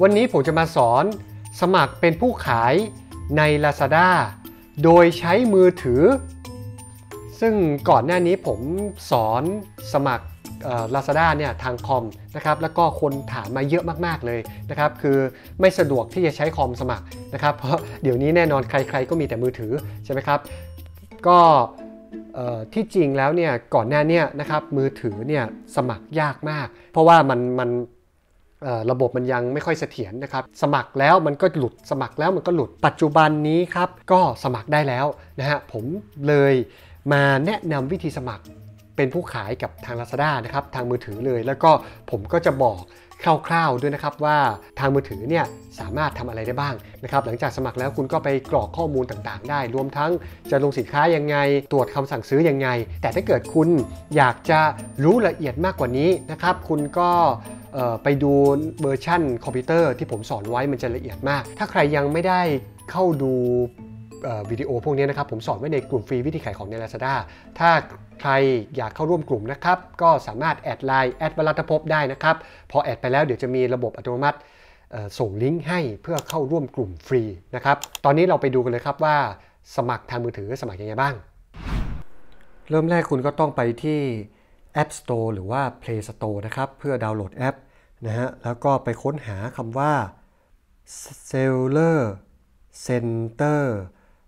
วันนี้ผมจะมาสอนสมัครเป็นผู้ขายใน Lazada โดยใช้มือถือ ซึ่งก่อนหน้านี้ผมสอนสมัคร Lazada เนี่ยทางคอมนะครับแล้วก็คนถามมาเยอะมาก ๆเลยนะครับ คือไม่สะดวกที่จะใช้คอมสมัครนะครับเพราะเดี๋ยวนี้แน่นอนใคร ๆ ก็มีแต่มือถือใช่ไหมครับก็ที่จริงแล้วเนี่ยก่อนหน้านี้นะครับมือถือเนี่ยสมัครยากมาก เพราะว่ามันมันระบบมันยังไม่ค่อยเสถียรนะครับสมัครแล้วมันก็หลุดสมัครแล้วมันก็หลุดปัจจุบันนี้ครับก็สมัครได้แล้วนะฮะผมเลยมาแนะนำวิธีสมัครเป็นผู้ขายกับทาง Lazada นะครับทางมือถือเลยแล้วก็ผมก็จะบอกคร่าว ๆด้วยนะครับว่าทางมือถือเนี่ยสามารถทำอะไรได้บ้างนะครับ หลังจากสมัครแล้วคุณก็ไปกรอกข้อมูลต่างๆ ได้ รวมทั้งจะลงสินค้ายังไงตรวจคำสั่งซื้อยังไง แต่ถ้าเกิดคุณอยากจะรู้ละเอียดมากกว่านี้นะครับ คุณก็ไปดูเวอร์ชั่นคอมพิวเตอร์ ที่ผมสอนไว้มันจะละเอียดมาก ถ้าใครยังไม่ได้เข้าดูวิดีโอพวกนี้นะครับผมสอนไว้ในกลุ่มฟรีวิธีขายของใน Lazada ถ้าใครอยากเข้าร่วมกลุ่มนะครับ ก็สามารถแอดไลน์แอดวรัตภพได้นะครับ พอแอดไปแล้วเดี๋ยวจะมีระบบอัตโนมัติส่งลิงก์ให้เพื่อเข้าร่วมกลุ่มฟรีนะครับ ตอนนี้เราไปดูกันเลยครับว่า สมัครทางมือถือสมัครยังไงบ้าง เริ่มแรกคุณก็ต้องไปที่ App Store หรือว่า Play Store นะครับ เพื่อดาวน์โหลดแอปนะฮะแล้วก็ไปค้นหาคำว่า Seller Center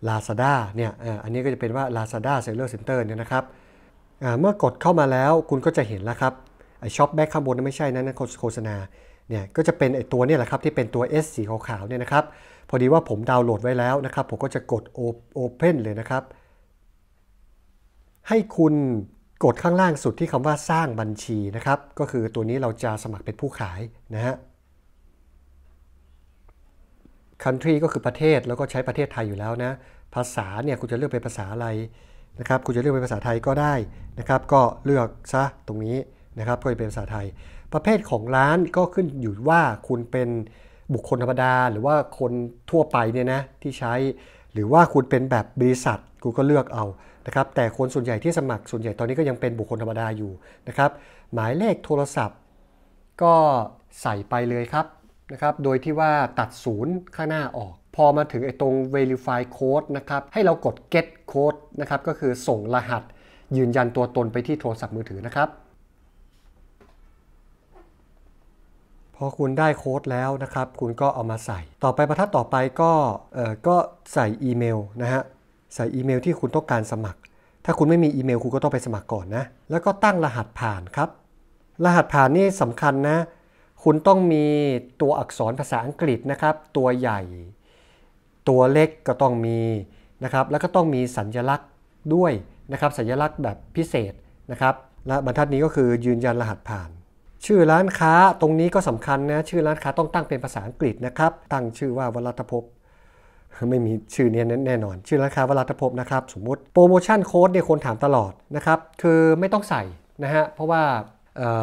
Lazada เนี่ยอันนี้ก็จะเป็นว่า Lazada Seller Center เนี่ยนะครับเมื่อกดเข้ามาแล้วคุณก็จะเห็นแล้วครับไอช็อปแบ็กข้างบนไม่ใช่นะนั่นโฆษณาเนี่ยก็จะเป็นไอตัวนี่แหละครับ ที่เป็นตัว S สีขาวๆเนี่ยนะครับ พอดีว่าผมดาวน์โหลดไว้แล้วนะครับ ผมก็จะกด Open เลยนะครับ ให้คุณกดข้างล่างสุดที่คำว่าสร้างบัญชีนะครับก็คือตัวนี้เราจะสมัครเป็นผู้ขายนะฮะ country ก็คือประเทศแล้วก็ใช้ประเทศไทยอยู่แล้วนะภาษาเนี่ยคุณจะเลือกเป็นภาษาอะไรนะครับ คุณจะเลือกเป็นภาษาไทยก็ได้นะครับ ก็เลือกซะตรงนี้นะครับก็จะเป็นภาษาไทย ประเภทของร้านก็ขึ้นอยู่ว่าคุณเป็นบุคคลธรรมดา หรือว่าคนทั่วไปเนี่ยนะที่ใช้หรือว่าคุณเป็นแบบบริษัทคุณก็เลือกเอานะครับแต่คนส่วนใหญ่ที่สมัครส่วนใหญ่ตอนนี้ก็ยังเป็นบุคคลธรรมดาอยู่นะครับ หมายเลขโทรศัพท์ก็ใส่ไปเลยครับนะครับ โดยที่ว่าตัดศูนย์ข้างหน้าออก พอมาถึงไอ้ตรง verify code นะครับให้เรากด get code นะครับก็คือส่งรหัสยืนยันตัวตนไปที่โทรศัพท์มือถือนะครับ พอคุณได้โค้ดแล้วนะครับ คุณก็เอามาใส่ ต่อไปประทัดต่อไปก็เออก็ใส่อีเมลนะฮะใส่อีเมลที่คุณต้องการสมัคร ถ้าคุณไม่มีอีเมลคุณก็ต้องไปสมัครก่อนนะ แล้วก็ตั้งรหัสผ่านครับ รหัสผ่านนี่สำคัญนะ คุณต้องมีตัวอักษรภาษาอังกฤษนะครับ ตัวใหญ่ ตัวเล็กก็ต้องมีนะครับ แล้วก็ต้องมีสัญญลักษณ์ด้วยนะครับ สัญญลักษณ์แบบพิเศษนะครับ และบรรทัดนี้ก็คือยืนยันรหัสผ่าน ชื่อร้านค้าตรงนี้ก็สำคัญนะ ชื่อร้านค้าต้องตั้งเป็นภาษาอังกฤษนะครับ ตั้งชื่อว่าวรัตภพไม่มีชื่อนี้แน่นอน ชื่อราคาวลัตภพนะครับสมมุติโปรโมชั่นโค้ดเนี่ยคนถามตลอดนะครับ คือไม่ต้องใส่นะฮะเพราะว่า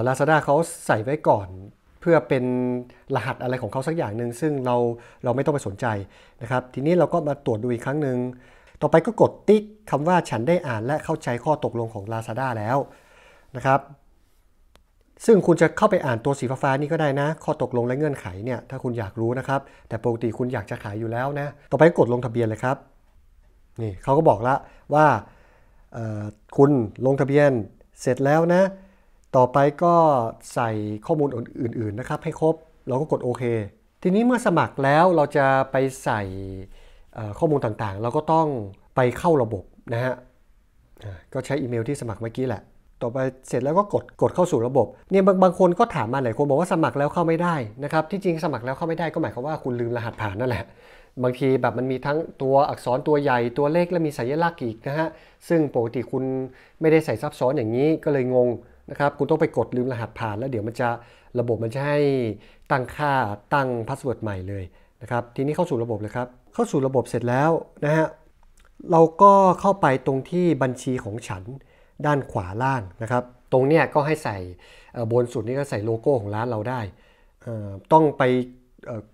ลาซาด้าเขาใส่ไว้ก่อน เพื่อเป็นรหัสอะไรของเขาสักอย่างหนึ่งซึ่งเราเราไม่ต้องไปสนใจนะครับ ทีนี้เราก็มาตรวจดูอีกครั้งหนึ่งต่อไปก็กดติ๊กคำว่าฉันได้อ่านและเข้าใจข้อตกลงของลาซาด้าแล้วนะครับซึ่งคุณจะเข้าไปอ่านตัวสีฟ้านี่ก็ได้นะ ข้อตกลงและเงื่อนไขเนี่ย ถ้าคุณอยากรู้นะครับ แต่ปกติคุณอยากจะขายอยู่แล้วนะ ต่อไปกดลงทะเบียนเลยครับ นี่เขาก็บอกละว่าคุณลงทะเบียนเสร็จแล้วนะ ต่อไปก็ใส่ข้อมูลอื่นๆนะครับให้ครบเราก็กดโอเค ทีนี้เมื่อสมัครแล้วเราจะไปใส่ข้อมูลต่างๆ เราก็ต้องไปเข้าระบบนะฮะ ก็ใช้อีเมลที่สมัครเมื่อกี้แหละต่อไปเสร็จแล้วก็กดกดเข้าสู่ระบบเนี่ยบางบางคนก็ถามมาหลายคนบอกว่าสมัครแล้วเข้าไม่ได้นะครับ ที่จริงสมัครแล้วเข้าไม่ได้ก็หมายความว่าคุณลืมรหัสผ่านนั่นแหละ บางทีแบบมันมีทั้งตัวอักษรตัวใหญ่ตัวเลขและมีสัญลักษณ์อีกนะฮะซึ่งปกติคุณไม่ได้ใส่ซับซ้อนอย่างนี้ก็เลยงงนะครับคุณต้องไปกดลืมรหัสผ่านแล้วเดี๋ยวมันจะระบบมันจะให้ตั้งค่าตั้งพาสเวิร์ดใหม่เลยนะครับทีนี้เข้าสู่ระบบเลยครับเข้าสู่ระบบเสร็จแล้วนะฮะเราก็เข้าไปตรงที่บัญชีของฉันด้านขวาล่างนะครับ ตรงเนี้ยก็ให้ใส่บนสุดนี่ก็ใส่โลโก้ของร้านเราได้ต้องไป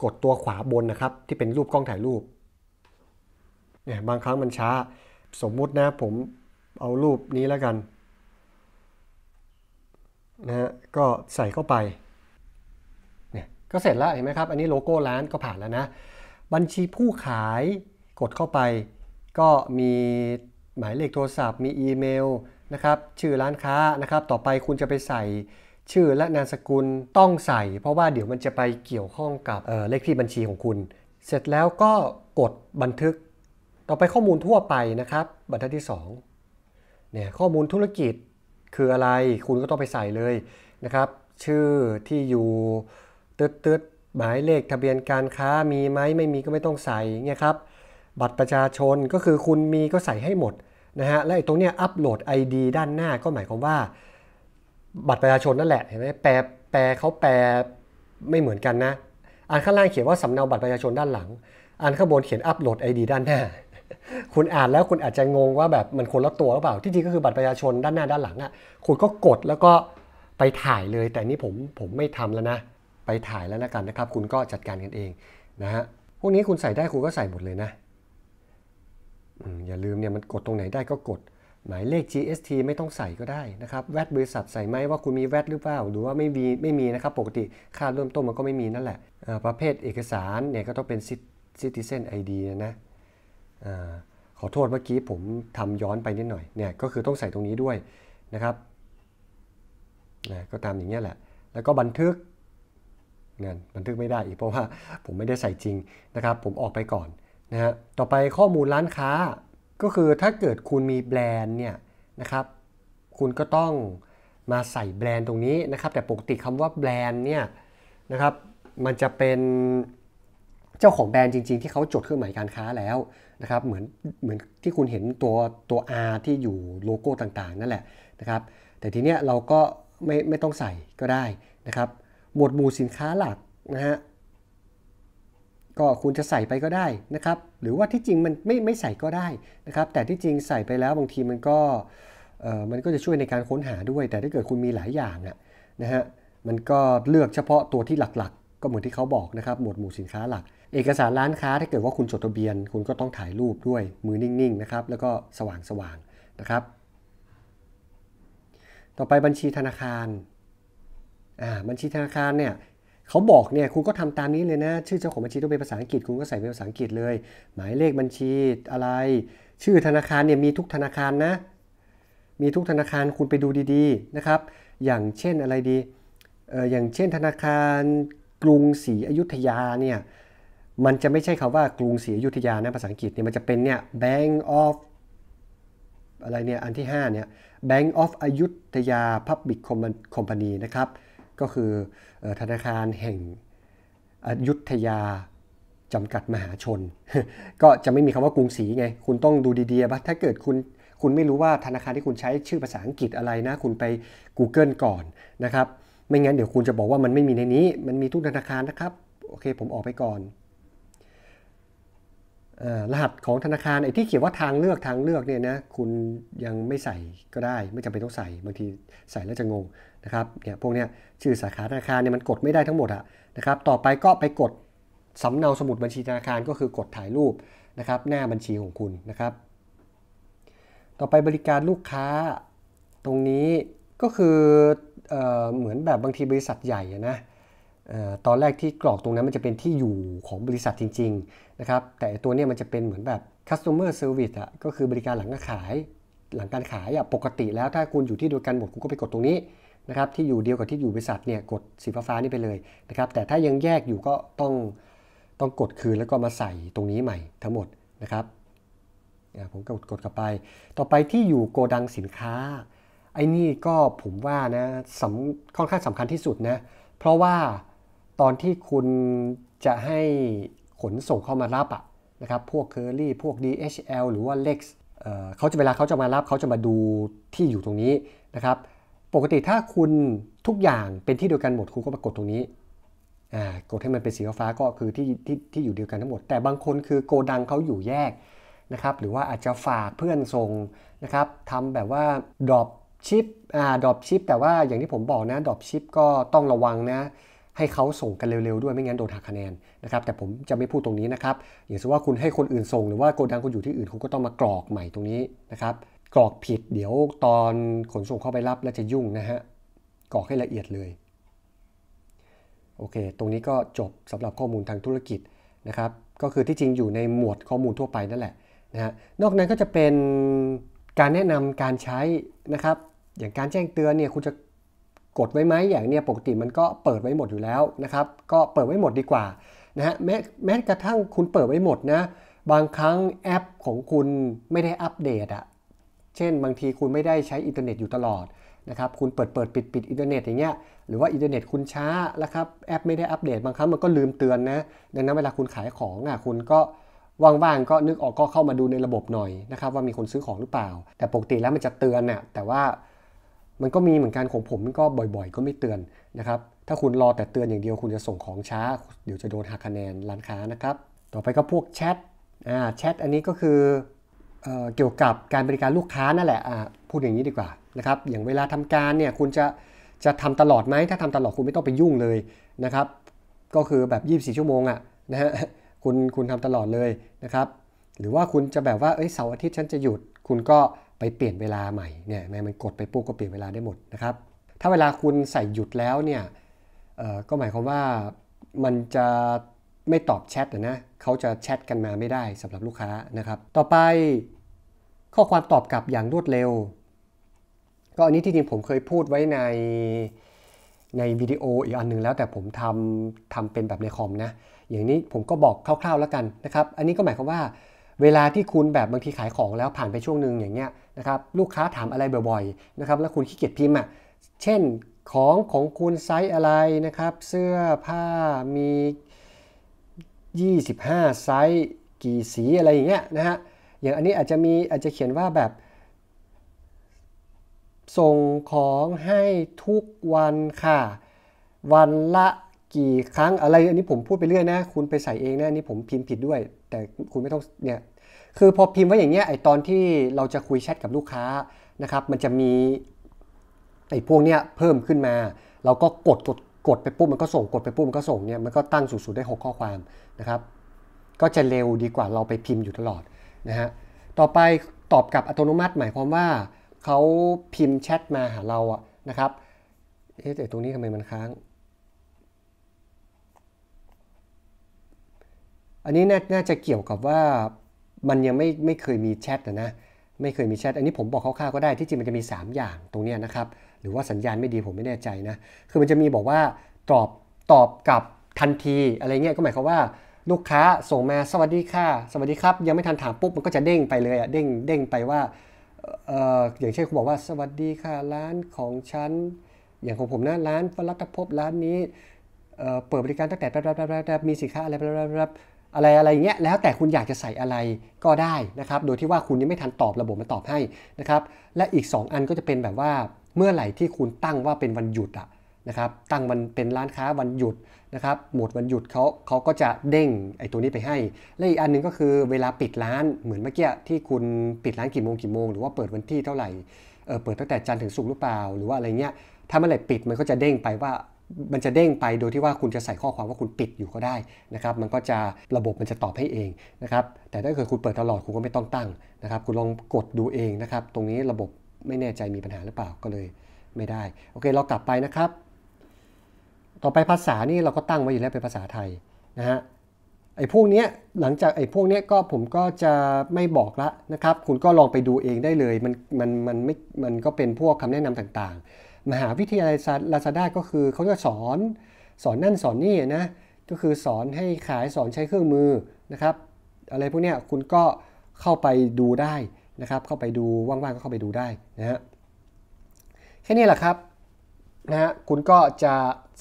กดตัวขวาบนนะครับ ที่เป็นรูปกล้องถ่ายรูปเนี่ยบางครั้งมันช้า สมมุตินะผมเอารูปนี้แล้วกัน นะฮะก็ใส่เข้าไปเนี่ยก็เสร็จแล้วเห็นไหมครับอันนี้โลโก้ร้านก็ผ่านแล้วนะบัญชีผู้ขายกดเข้าไป ก็มีหมายเลขโทรศัพท์มีอีเมลนะครับชื่อร้านค้านะครับต่อไปคุณจะไปใส่ ชื่อและนามสกุลต้องใส่ เพราะว่าเดี๋ยวมันจะไปเกี่ยวข้องกับเเลขที่บัญชีของคุณ เสร็จแล้วก็กดบันทึก ต่อไปข้อมูลทั่วไปนะครับบรรทัดที่2เนี่ยข้อมูลธุรกิจคืออะไรคุณก็ต้องไปใส่เลยนะครับ ชื่อที่อยู่ตึ๊ดตึ๊ดหมายเลขทะเบียนการค้ามีไหมไม่มีก็ไม่ต้องใส่เนี่ยครับบัตรประชาชนก็คือคุณมีก็ใส่ให้หมดนะฮะ และตรงนี้อัปโหลด ID ด้านหน้าก็หมายความว่า บัตรประชาชนนั่นแหละ เห็นไหมแปลแปลเขาแปลไม่เหมือนกันนะอ่านข้างล่างเขียนว่าสำเนาบัตรประชาชนด้านหลังอ่านข้างบนเขียนอัปโหลด ID ด้านหน้า คุณอ่านแล้วคุณอาจจะงงว่าแบบมันคนละตัวหรือเปล่า ที่จริงก็คือบัตรประชาชนด้านหน้าด้านหลังอะ่ะคุณก็กดแล้วก็ไปถ่ายเลย แต่นี่ผมผมไม่ทำแล้วนะ ไปถ่ายแล้วนะกันนะครับ คุณก็จัดการกันเองนะฮะพวกนี้คุณใส่ได้คุณก็ใส่หมดเลยนะอย่าลืมเนี่ยมันกดตรงไหนได้ก็กด หมายเลข GST ไม่ต้องใส่ก็ได้นะครับแวดบริษัทใส่ไหมว่าคุณมีแวดหรือเปล่า หรือว่าไม่มีไม่มีนะครับปกติค่าเริ่มต้นมันก็ไม่มีนั่นแหละ ประเภทเอกสารเนี่ยก็ต้องเป็น Citizen ID นะขอโทษเมื่อกี้ผมทำย้อนไปนิดหน่อยเนี่ยก็คือต้องใส่ตรงนี้ด้วยนะครับนะก็ตามอย่างนี้แหละ แล้วก็บันทึกนั่นบันทึกไม่ได้อีกเพราะว่าผมไม่ได้ใส่จริงนะครับผมออกไปก่อนนะฮะต่อไปข้อมูลร้านค้าก็คือถ้าเกิดคุณมีแบรนด์เนี่ยนะครับ คุณก็ต้องมาใส่แบรนด์ตรงนี้นะครับ แต่ปกติคำว่าแบรนด์เนี่ยนะครับ มันจะเป็นเจ้าของแบรนด์จริงๆ ที่เขาจดเครื่องหมายการค้าแล้วนะครับเหมือนเหมือนที่คุณเห็นตัวตัว R ที่อยู่โลโก้ต่างๆนั่นแหละนะครับ แต่ทีเนี้ยเราก็ไม่ไม่ต้องใส่ก็ได้นะครับ หมวดหมู่สินค้าหลักนะฮะก็คุณจะใส่ไปก็ได้นะครับหรือว่าที่จริงมันไม่ไม่ใส่ก็ได้นะครับ แต่ที่จริงใส่ไปแล้วบางทีมันก็เออมันก็จะช่วยในการค้นหาด้วย แต่ถ้าเกิดคุณมีหลายอย่างอะนะฮะมันก็เลือกเฉพาะตัวที่หลักๆ ก็เหมือนที่เขาบอกนะครับหมวดหมู่สินค้าหลัก เอกสารร้านค้าถ้าเกิดว่าคุณจดทะเบียนคุณก็ต้องถ่ายรูปด้วยมือนิ่งๆนะครับแล้วก็สว่างๆนะครับ ต่อไปบัญชีธนาคารอ่าบัญชีธนาคารเนี่ยเขาบอกเนี่ยคุณก็ทำตามนี้เลยนะชื่อเจ้าของบัญชีต้องเป็นภาษาอังกฤษคุณก็ใส่เป็นภาษาอังกฤษเลยหมายเลขบัญชีอะไร ชื่อธนาคารเนี่ยมีทุกธนาคารนะ มีทุกธนาคารคุณไปดูดี ๆนะครับ อย่างเช่นอะไรดีเอออย่างเช่นธนาคารกรุงศรีอยุธยาเนี่ยมันจะไม่ใช่คาว่ากรุงศรีอยุธยานะภาษาอังกฤษเนี่ยมันจะเป็นเนี่ย Bank of อะไรเนี่ยอันที่5เนี่ย Bank of อยุธยา Public Company นะครับก็คือธนาคารแห่งอยุธยาจำกัดมหาชน ก็จะไม่มีคำว่ากรุงศรีไง คุณต้องดูดีๆว่าถ้าเกิดคุณคุณไม่รู้ว่าธนาคารที่คุณใช้ชื่อภาษาอังกฤษอะไรนะ คุณไป Google ก่อนนะครับ ไม่งั้นเดี๋ยวคุณจะบอกว่ามันไม่มีในนี้มันมีทุกธนาคารนะครับ โอเคผมออกไปก่อน รหัสของธนาคารไอ้ที่เขียนว่าทางเลือกทางเลือกเนี่ยนะคุณยังไม่ใส่ก็ได้ ไม่จำเป็นต้องใส่บางทีใส่แล้วจะงงนะครับ เนี่ย พวกเนี้ยชื่อสาขาธนาคารเนี่ยมันกดไม่ได้ทั้งหมดอะนะครับ ต่อไปก็ไปกดสำเนาสมุดบัญชีธนาคารก็คือกดถ่ายรูปนะครับหน้าบัญชีของคุณนะครับ ต่อไปบริการลูกค้าตรงนี้ก็คือเอเหมือนแบบบางทีบริษัทใหญ่นะตอนแรกที่กรอกตรงนั้นมันจะเป็นที่อยู่ของบริษัทจริงๆนะครับ แต่ตัวนี้มันจะเป็นเหมือนแบบ customer service อะก็คือบริการหลังการขาย หลังการขายอะปกติแล้วถ้าคุณอยู่ที่เดียวกันหมดคุณก็ไปกดตรงนี้นะครับที่อยู่เดียวกับที่อยู่บริษัทเนี่ยกดสีฟ้านี่ไปเลยนะครับ แต่ถ้ายังแยกอยู่ก็ต้องต้องกดคืนแล้วก็มาใส่ตรงนี้ใหม่ทั้งหมดนะครับผมกดกดกลับไป ต่อไปที่อยู่โกดังสินค้า ไอ้นี่ก็ผมว่านะสำค่อนข้างสำคัญที่สุดนะเพราะว่าตอนที่คุณจะให้ขนส่งเข้ามารับอะนะครับพวกเคอรี่พวก DHL หรือว่า Lex เเขาจะเวลาเขาจะมารับเขาจะมาดูที่อยู่ตรงนี้นะครับปกติถ้าคุณทุกอย่างเป็นที่เดียวกันหมดคุณก็มากดตรงนี้กดให้มันเป็นสีฟ้าก็คือที่ที่ที่อยู่เดียวกันทั้งหมดแต่บางคนคือโกดังเขาอยู่แยกนะครับ หรือว่าอาจจะฝากเพื่อนส่งนะครับทำแบบว่าดรอปชิปอ่าดรอปชิปแต่ว่าอย่างที่ผมบอกนะดรอปชิปก็ต้องระวังนะ ให้เขาส่งกันเร็วๆด้วยไม่งั้นโดนหักคะแนนนะครับ แต่ผมจะไม่พูดตรงนี้นะครับอย่างเช่นว่าคุณให้คนอื่นส่งหรือว่าโกดังคุณอยู่ที่อื่นคุณก็ต้องมากรอกใหม่ตรงนี้นะครับกรอกผิดเดี๋ยวตอนขนส่งเข้าไปรับแล้วจะยุ่งนะฮะ กรอกให้ละเอียดเลยโอเคตรงนี้ก็จบสำหรับข้อมูลทางธุรกิจนะครับก็คือที่จริงอยู่ในหมวดข้อมูลทั่วไปนั่นแหละนะฮะนอกนั้นก็จะเป็นการแนะนำการใช้นะครับอย่างการแจ้งเตือนเนี่ยคุณจะกดไว้ไหมอย่างเนี่ยปกติมันก็เปิดไว้หมดอยู่แล้วนะครับก็เปิดไว้หมดดีกว่านะฮะแม้แม้กระทั่งคุณเปิดไว้หมดนะบางครั้งแอปของคุณไม่ได้อัปเดตอะเช่นบางทีคุณไม่ได้ใช้อินเทอร์เน็ตอยู่ตลอดนะครับคุณเปิดเปิดปิดปิดอินเทอร์เน็ตอย่างเงี้ยหรือว่าอินเทอร์เน็ตคุณช้าแล้วครับแอป ไม่ได้อัปเดต บางครั้งมันก็ลืมเตือนนะดังนั้นเวลาคุณขายของอ่ะคุณก็ว่างๆ ก็นึกออกก็เข้ามาดูในระบบหน่อยนะครับ ว่ามีคนซื้อของหรือเปล่า แต่ปกติแล้วมันจะเตือนน่ะแต่ว่ามันก็มีเหมือนกันของผมก็บ่อยๆ ก็ไม่เตือนนะครับถ้าคุณรอแต่เตือนอย่างเดียวคุณจะส่งของช้า เดี๋ยวจะโดนหักคะแนนร้านค้านะครับต่อไปก็พวกแชทอ่าแชทอันนี้ก็คือเกี่ยวกับการบริการลูกค้านั่นแหละพูดอย่างนี้ดีกว่านะครับอย่างเวลาทำการเนี่ยคุณจะจะทำตลอดไหมถ้าทำตลอดคุณไม่ต้องไปยุ่งเลยนะครับก็คือแบบ24ชั่วโมงอะ่ะนะฮะคุณคุณทำตลอดเลยนะครับ หรือว่าคุณจะแบบว่าเอ้ยเสาร์อาทิตย์ฉันจะหยุด คุณก็ไปเปลี่ยนเวลาใหม่เนี่ยแม่มันกดไปปุ๊บก็เปลี่ยนเวลาได้หมดนะครับถ้าเวลาคุณใส่หยุดแล้วเนี่ยก็หมายความว่ามันจะไม่ตอบแชทนะเขาจะแชทกันมาไม่ได้สำหรับลูกค้านะครับต่อไปข้อความตอบกลับอย่างรวดเร็ว ก็อันนี้ที่จริงผมเคยพูดไว้ในในวิดีโออีกอันหนึ่งแล้วแต่ผมทำทำเป็นแบบในคอมนะ อย่างนี้ผมก็บอกคร่าวๆแล้วกันนะครับ อันนี้ก็หมายความว่าเวลาที่คุณแบบบางทีขายของแล้วผ่านไปช่วงหนึ่งอย่างเงี้ยนะครับลูกค้าถามอะไรบ่อยๆนะครับ แล้วคุณขี้เกียจพิมพ์อ่ะเช่นของของคุณไซส์อะไรนะครับ เสื้อผ้ามี 25 ไซส์กี่สีอะไรอย่างเงี้ยนะฮะอย่างอันนี้อาจจะมีอาจจะเขียนว่าแบบ ส่งของให้ทุกวันค่ะ วันละกี่ครั้งอะไร อันนี้ผมพูดไปเรื่อยนะคุณไปใส่เองนะนี่ผมพิมพ์ผิดด้วยแต่คุณไม่ต้องเนี่ยคือพอพิมพ์ไว้อย่างเงี้ยไอตอนที่เราจะคุยแชทกับลูกค้านะครับมันจะมีไอพวกเนี้ยเพิ่มขึ้นมา เราก็กดกดกดไปปุ๊บมันก็ส่งกดไปปุ๊บมันก็ส่งเนี่ยมันก็ตั้งสูงสุดได้6ข้อความนะครับก็จะเร็วดีกว่าเราไปพิมพ์อยู่ตลอดนะฮะต่อไปตอบกับอัตโนมัติหมายความว่า เขาพิมพ์แชทมาหาเราอะนะครับเอ๊ะแต่ตรงนี้ทำไมมันค้าง อันนี้น่าจะเกี่ยวกับว่ามันยังไม่ไม่เคยมีแชทนะไม่เคยมีแชทอันนี้ผมบอกคร่าวๆก็ได้ที่จริงมันจะมี 3 อย่างตรงนี้นะครับ หรือว่าสัญญาณไม่ดีผมไม่แน่ใจนะ คือมันจะมีบอกว่าตอบตอบกับทันที อะไรเงี้ยก็หมายความว่าลูกค้าส่งมาสวัสดีค่ะ สวัสดีครับยังไม่ทันถามปุ๊บ มันก็จะเด้งไปเลยอะเด้งเด้งไปว่าเอออย่างเช่นคุณบอกว่าสวัสดีค่ะร้านของฉันอย่างของผมนะร้านวรัตภพร้านนี้เเปิดบริการตั้งแต่แบบมีสินค้าอะไรแบบอะไรอะไรเงี้ยแล้วแต่คุณอยากจะใส่อะไรก็ได้นะครับโดยที่ว่าคุณยังไม่ทันตอบระบบมันตอบให้นะครับและอีก 2 อันก็จะเป็นแบบว่าเมื่อไหร่ที่คุณตั้งว่าเป็นวันหยุดอะนะครับตั้งวันเป็นร้านค้าวันหยุดนะครับ หมดวันหยุดเขาเขาก็จะเด้งไอ้ตัวนี้ไปให้ และอีกอันนึงก็คือเวลาปิดร้านเหมือนเมื่อกี้ที่คุณปิดร้านกี่โมงกี่โมงหรือว่าเปิดวันที่เท่าไหร่ เออเปิดตั้งแต่จันทร์ถึงศุกร์หรือเปล่า หรือว่าอะไรเงี้ย ถ้าเมื่อไหร่ปิดมันก็จะเด้งไปว่า มันจะเด้งไปโดยที่ว่าคุณจะใส่ข้อความว่าคุณปิดอยู่ก็ได้นะครับ มันก็จะระบบมันจะตอบให้เองนะครับ แต่ถ้าเกิดคุณเปิดตลอดคุณก็ไม่ต้องตั้งนะครับ คุณลองกดดูเองนะครับ ตรงนี้ระบบไม่แน่ใจมีปัญหาหรือเปล่าก็เลย ไม่ได้ โอเค เรากลับไปนะครับต่อไปภาษานี่เราก็ตั้งไว้อยู่แล้วเป็นภาษาไทยนะฮะไอ้พวกนี้หลังจากไอ้พวกนี้ก็ผมก็จะไม่บอกละนะครับ คุณก็ลองไปดูเองได้เลยมันมันมันไม่มันก็เป็นพวกคำแนะนำต่างๆ มหาวิทยาลัยลาซาด้าก็คือเขาจะสอน สอนนั่นสอนนี่นะก็คือสอนให้ขายสอนใช้เครื่องมือนะครับ อะไรพวกนี้คุณก็เข้าไปดูได้นะครับ เข้าไปดูว่างๆก็เข้าไปดูได้นะฮะแค่นี้แหละครับนะฮะคุณก็จะ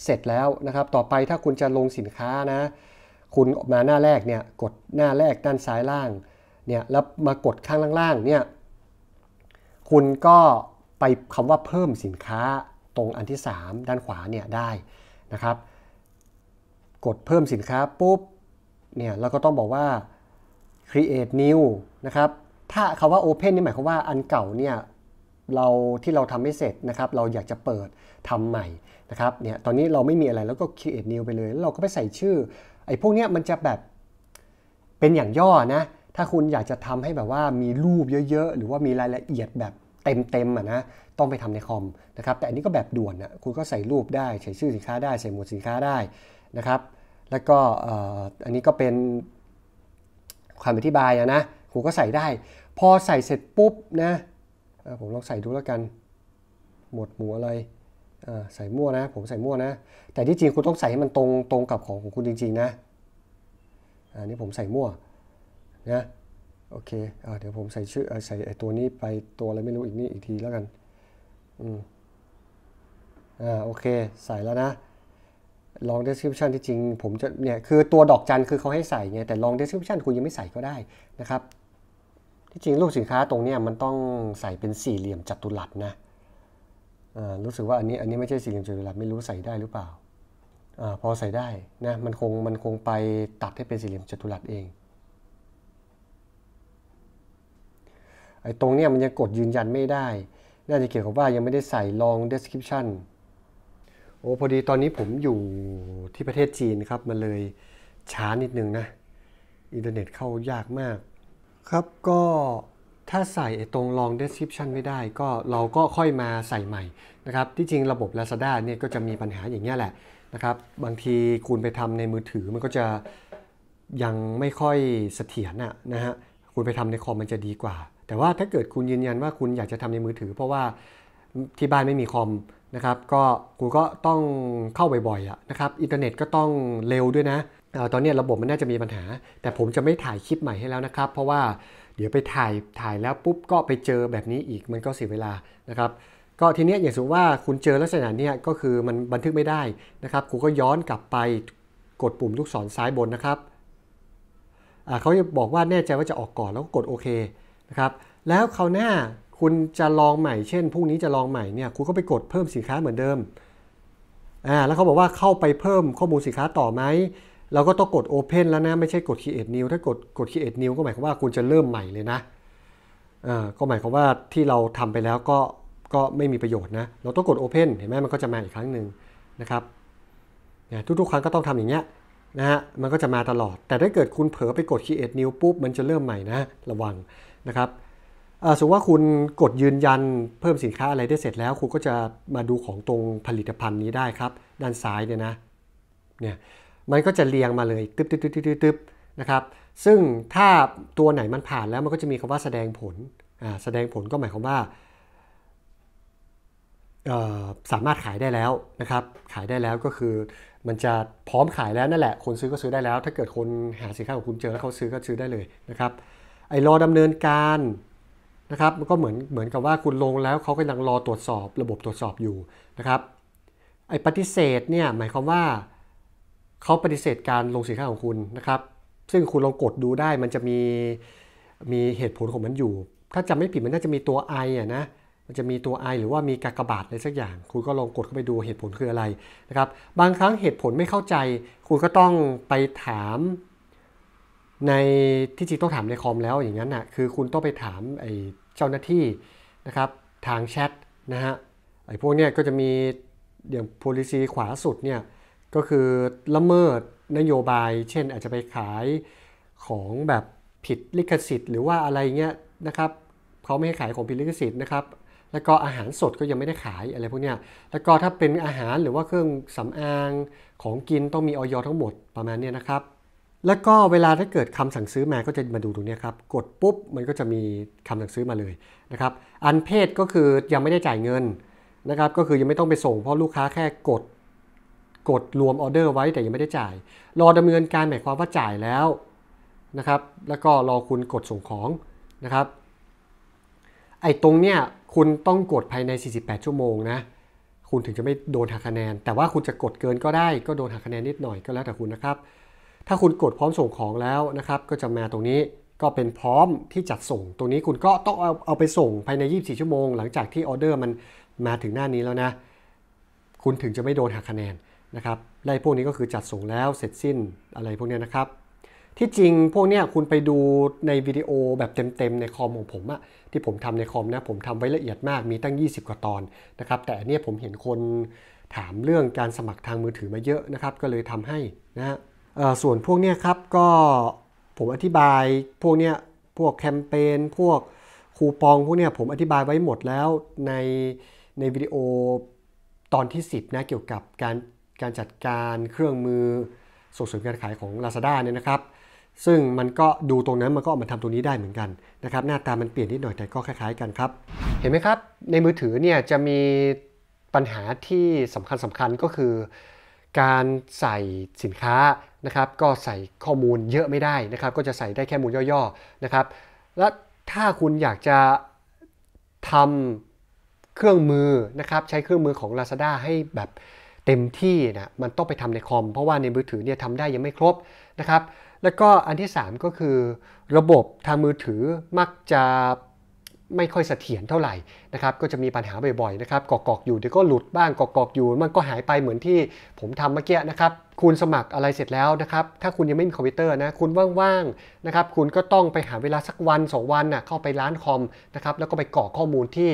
เสร็จแล้วนะครับต่อไปถ้าคุณจะลงสินค้านะคุณมาหน้าแรกเนี่ยกดหน้าแรกด้านซ้ายล่างเนี่ยแล้วมากดข้างล่างๆเนี่ยคุณก็ไปคำว่าเพิ่มสินค้าตรงอันที่ 3 ด้านขวาเนี่ยได้นะครับกดเพิ่มสินค้า ปุ๊บเนี่ยเราก็ต้องบอกว่า create new นะครับถ้าคำว่า open นี่หมายความว่าอันเก่าเนี่ยเราที่เราทำไม่เสร็จนะครับ เราอยากจะเปิดทำใหม่นะครับเนี่ยตอนนี้เราไม่มีอะไรแล้วก็ create new ไปเลยแล้วเราก็ไปใส่ชื่อไอ้พวกเนี้ยมันจะแบบเป็นอย่างย่อนะ ถ้าคุณอยากจะทำให้แบบว่ามีรูปเยอะ ๆ หรือว่ามีรายละเอียดแบบเต็มๆอ่ะนะต้องไปทำในคอมนะครับ แต่อันนี้ก็แบบด่วนนะคุณก็ใส่รูปได้ใส่ชื่อสินค้าได้ใส่หมวดสินค้าได้นะครับ แล้วก็อันนี้ก็เป็นความอธิบายนะคุณก็ใส่ได้ พอใส่เสร็จปุ๊บนะผมลองใส่ดูแล้วกัน หมวดหมู่อะไรใส่มั่วนะผมใส่มั่วนะ แต่ที่จริงคุณต้องใส่ให้มันตรงตรงกับของของคุณจริงๆนะอันนี้ผมใส่มั่วนะโอเคเเดี๋ยวผมใส่ชื่อใส่ตัวนี้ไปตัวอะไรไม่รู้อีกนี่อีกทีแล้วกันอืมอ่าโอเคใส่แล้วนะลองเดสคริปชันที่จริงผมจะเนี่ยคือตัวดอกจันคือเขาให้ใส่ไงแต่ลองเดสคริปชันคุณยังไม่ใส่ก็ได้นะครับที่จริงรูปสินค้าตรงนี้มันต้องใส่เป็นสี่เหลี่ยมจัตุรัสนะรู้สึกว่าอันนี้อันนี้ไม่ใช่สี่เหลี่ยมจัตุรัสไม่รู้ใส่ได้หรือเปล่าอพอใส่ได้นะมันคงมันคงไปตัดให้เป็นสี่เหลี่ยมจัตุรัสเองไอ้ตรงนี้มันยังกดยืนยันไม่ได้ น่าจะเกี่ยวกับว่ายังไม่ได้ใส่ลอง description โอ้พอดีตอนนี้ผมอยู่ที่ประเทศจีนครับมันเลยช้านิดนึงนะอินเทอร์เน็ตเข้ายากมากครับก็ถ้าใส่ตรง long description ไม่ได้ก็เราก็ค่อยมาใส่ใหม่นะครับที่จริงระบบ Lazada เนี่ยก็จะมีปัญหาอย่างนี้แหละนะครับ บางทีคุณไปทำในมือถือมันก็จะยังไม่ค่อยเสถียรนะนะฮะคุณไปทำในคอมมันจะดีกว่า แต่ว่าถ้าเกิดคุณยืนยันว่าคุณอยากจะทำในมือถือเพราะว่าที่บ้านไม่มีคอมนะครับก็คุณก็ต้องเข้าบ่อยๆนะครับ อินเทอร์เน็ตก็ต้องเร็วด้วยนะตอนนี้ระบบมันน่าจะมีปัญหา แต่ผมจะไม่ถ่ายคลิปใหม่ให้แล้วนะครับ เพราะว่าเดี๋ยวไปถ่ายถ่ายแล้วปุ๊บก็ไปเจอแบบนี้อีก มันก็เสียเวลา นะครับ ก็ทีนี้อย่างสมมติว่าคุณเจอลักษณะเนี้ยก็คือมันบันทึกไม่ได้นะครับ คุณก็ย้อนกลับไปกดปุ่มลูกศรซ้ายบนนะครับ เขาจะบอกว่าแน่ใจว่าจะออกก่อนแล้วก็กดโอเคนะครับ แล้วคราวหน้าคุณจะลองใหม่ เช่นพรุ่งนี้จะลองใหม่เนี่ยคุณก็ไปกดเพิ่มสินค้าเหมือนเดิมอ่าแล้วเขาบอกว่าเข้าไปเพิ่มข้อมูลสินค้าต่อไหมเราก็ต้องกด Open แล้วนะไม่ใช่กด Create New ถ้ากดกด Create New ก็หมายความว่าคุณจะเริ่มใหม่เลยนะก็หมายความว่าที่เราทำไปแล้วก็ก็ไม่มีประโยชน์นะเราต้องกด Open เห็นไหมมันก็จะมาอีกครั้งหนึ่งนะครับทุกๆ ครั้งก็ต้องทำอย่างเงี้ยนะฮะมันก็จะมาตลอด แต่ถ้าเกิดคุณเผลอไปกด Create New ปุ๊บมันจะเริ่มใหม่นะระวังนะครับสมมติว่าคุณกดยืนยันเพิ่มสินค้าอะไรได้เสร็จแล้วคุณก็จะมาดูของตรงผลิตภัณฑ์นี้ได้ครับ ด้านซ้ายเนี่ยนะเนี่ยมันก็จะเรียงมาเลยตึ๊บตึ๊บตึ๊บตึ๊บตึ๊บนะครับซึ่งถ้าตัวไหนมันผ่านแล้วมันก็จะมีคำว่าแสดงผลแสดงผลก็หมายความว่า สามารถขายได้แล้วนะครับขายได้แล้วก็คือ มันจะพร้อมขายแล้วนั่นแหละคนซื้อก็ซื้อได้แล้ว ถ้าเกิดคนหาสินค้าของคุณเจอแล้วเขาซื้อก็ซื้อได้เลยนะครับ ไอ้รอดำเนินการนะครับมันก็เหมือนเหมือนกับว่าคุณลงแล้วเขากำลังรอตรวจสอบระบบตรวจสอบอยู่นะครับ ไอ้ปฏิเสธเนี่ยหมายความว่าเขาปฏิเสธการลงสินค้าของคุณนะครับ ซึ่งคุณลองกดดูได้มันจะมี มีเหตุผลของมันอยู่ ถ้าจำไม่ผิดมันน่าจะมีตัว I อ่ะนะ มันจะมีตัว I หรือว่ามีกากบาทอะไรสักอย่าง คุณก็ลองกดเข้าไปดูเหตุผลคืออะไรนะครับ บางครั้งเหตุผลไม่เข้าใจ คุณก็ต้องไปถามในที่จริงต้องถามในคอมแล้วอย่างนั้นนะ่ะ คือคุณต้องไปถามไอ้เจ้าหน้าที่นะครับทางแชทนะฮะ ไอ้พวกเนี้ยก็จะมีอย่าง policy ขวาสุดเนี่ยก็คือละเมิดนโยบาย เช่นอาจจะไปขายของแบบผิดลิขสิทธิ์ หรือว่าอะไรเงี้ยนะครับเขาไม่ให้ขายของผิดลิขสิทธิ์นะครับแล้วก็อาหารสดก็ยังไม่ได้ขายอะไรพวกเนี้ยแล้วก็ถ้าเป็นอาหารหรือว่าเครื่องสำอางของกินต้องมีออยทั้งหมดประมาณนี้นะครับ แล้วก็เวลาถ้าเกิดคำสั่งซื้อมาก็จะมาดูตรงนี้ครับกดปุ๊บมันก็จะมีคำสั่งซื้อมาเลยนะครับอันเพศก็คือยังไม่ได้จ่ายเงินนะครับก็คือยังไม่ต้องไปส่งเพราะลูกค้าแค่กดกดรวมออเดอร์ไว้แต่ยังไม่ได้จ่าย รอดำเนินการหมายความว่าจ่ายแล้วนะครับแล้วก็รอคุณกดส่งของนะครับ ไอ้ตรงเนี้ยคุณต้องกดภายใน48ชั่วโมงนะคุณถึงจะไม่โดนหักคะแนน แต่ว่าคุณจะกดเกินก็ได้ก็โดนหักคะแนนนิดหน่อยก็แล้วแต่คุณนะครับ ถ้าคุณกดพร้อมส่งของแล้วนะครับก็จะมาตรงนี้ก็เป็นพร้อมที่จัดส่ง ตรงนี้คุณก็ต้องเอาเอาไปส่งภายใน 24 ชั่วโมง หลังจากที่ออเดอร์มันมาถึงหน้านี้แล้วนะ คุณถึงจะไม่โดนหักคะแนนนะครับไล่พวกนี้ก็คือจัดส่งแล้วเสร็จสิ้นอะไรพวกนี้นะครับ ที่จริงพวกนี้คุณไปดูในวิดีโอแบบเต็มๆ ในคอมของผมอะที่ผมทำในคอมนะ ผมทำไว้ละเอียดมากมีตั้ง 20 กว่าตอนนะครับแต่เนีี้ผมเห็นคนถามเรื่องการสมัครทางมือถือมาเยอะนะครับก็เลยทำให้นะฮะส่วนพวกนี้ครับก็ผมอธิบาย พวกนี้พวกแคมเปญพวกคูปองพวกนี้ผมอธิบายไว้หมดแล้วในในวิดีโอตอนที่ 10นะเกี่ยวกับการการจัดการเครื่องมือส่งเสริมการขายของ Lazada เนี่ยนะครับ ซึ่งมันก็ดูตรงนั้นมันก็ออกมาทำตัวนี้ได้เหมือนกันนะครับหน้าตามันเปลี่ยนนิดหน่อยแต่ก็คล้ายๆกันครับ เห็นไหมครับ ในมือถือเนี่ยจะมีปัญหาที่สำคัญสำคัญก็คือ การใส่สินค้านะครับ ก็ใส่ข้อมูลเยอะไม่ได้นะครับ ก็จะใส่ได้แค่มูลย่อๆนะครับ และถ้าคุณอยากจะทำเครื่องมือนะครับ ใช้เครื่องมือของ Lazada ให้แบบเต็มที่นะมันต้องไปทำในคอมเพราะว่าในมือถือเนี่ยทำได้ยังไม่ครบนะครับแล้วก็อันที่3ก็คือ ระบบทางมือถือมักจะไม่ค่อยเสถียรเท่าไหร่นะครับก็จะมีปัญหาบ่อยๆนะครับกอกๆอยู่เดี๋ยวก็หลุดบ้างกอกๆอยู่ มันก็หายไปเหมือนที่ผมทำเมื่อกี้นะครับคุณสมัครอะไรเสร็จแล้วนะครับถ้าคุณยังไม่มีคอมพิวเตอร์นะคุณว่างๆนะครับคุณก็ต้องไปหาเวลาสักวัน2วันนะ่ะเข้าไปร้านคอมนะครับแล้วก็ไปกรอกข้อมูลที่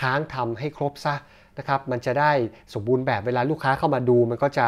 ค้างทำให้ครบซะนะครับ มันจะได้สมบูรณ์แบบ เวลาลูกค้าเข้ามาดู มันก็จะ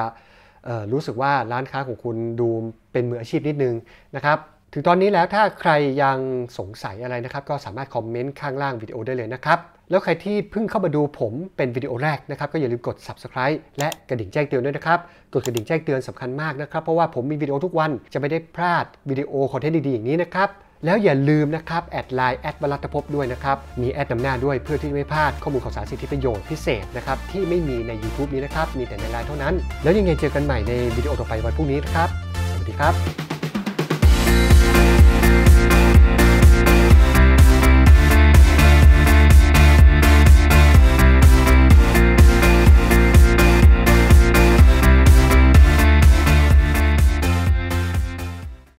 รู้สึกว่าร้านค้าของคุณดูเป็นมืออาชีพนิดนึงนะครับ ถึงตอนนี้แล้ว ถ้าใครยังสงสัยอะไรนะครับ ก็สามารถคอมเมนต์ข้างล่างวิดีโอได้เลยนะครับ แล้วใครที่เพิ่งเข้ามาดูผมเป็นวิดีโอแรกนะครับ ก็อย่าลืมกด subscribe และกระดิ่งแจ้งเตือนด้วยนะครับ กดกระดิ่งแจ้งเตือนสำคัญมากนะครับ เพราะว่าผมมีวิดีโอทุกวัน จะไม่ได้พลาดวิดีโอคอนเทนต์ดีๆอย่างนี้นะครับแล้วอย่าลืมนะครับ แอดไลน์ แอดวรัตภพด้วยนะครับ มีแอดนำหน้าด้วยเพื่อที่ไม่พลาดข้อมูลข่าวสารสิทธิประโยชน์พิเศษนะครับที่ไม่มีใน YouTube นี้นะครับ มีแต่ในไลน์เท่านั้น แล้วยังไงเจอกันใหม่ในวิดีโอต่อไปวันพรุ่งนี้นะครับ สวัสดีครับ